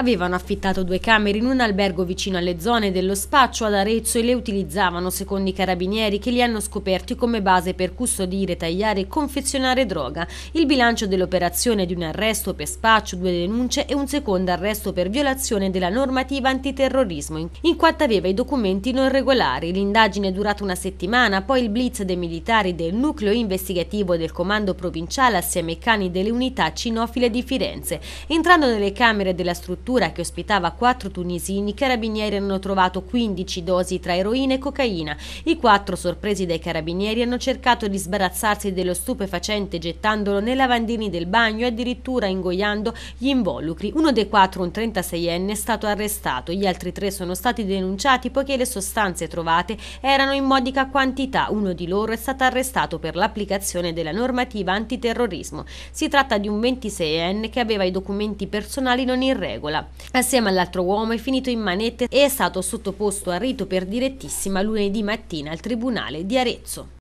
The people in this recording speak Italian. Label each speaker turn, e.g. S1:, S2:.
S1: avevano affittato due camere in un albergo vicino alle zone dello spaccio ad Arezzo e le utilizzavano, secondo i carabinieri, che li hanno scoperti come base per custodire, tagliare e confezionare droga. Il bilancio dell'operazione è di un arresto per spaccio, due denunce e un secondo arresto per violazione della normativa antiterrorismo, in quanto aveva i documenti non regolari. L'indagine è durata una settimana, poi il blitz dei militari del nucleo investigativo del comando provinciale assieme ai cani delle unità cinofile di Firenze. Entrando nelle camere della struttura struttura che ospitava quattro tunisini, i carabinieri hanno trovato 15 dosi tra eroina e cocaina. I quattro, sorpresi dai carabinieri, hanno cercato di sbarazzarsi dello stupefacente gettandolo nei lavandini del bagno e addirittura ingoiando gli involucri. Uno dei quattro, un 36enne, è stato arrestato. Gli altri tre sono stati denunciati poiché le sostanze trovate erano in modica quantità. Uno di loro è stato arrestato per l'applicazione della normativa antiterrorismo. Si tratta di un 26enne che aveva i documenti personali non in regola. Assieme all'altro uomo è finito in manette e è stato sottoposto a rito per direttissima lunedì mattina al Tribunale di Arezzo.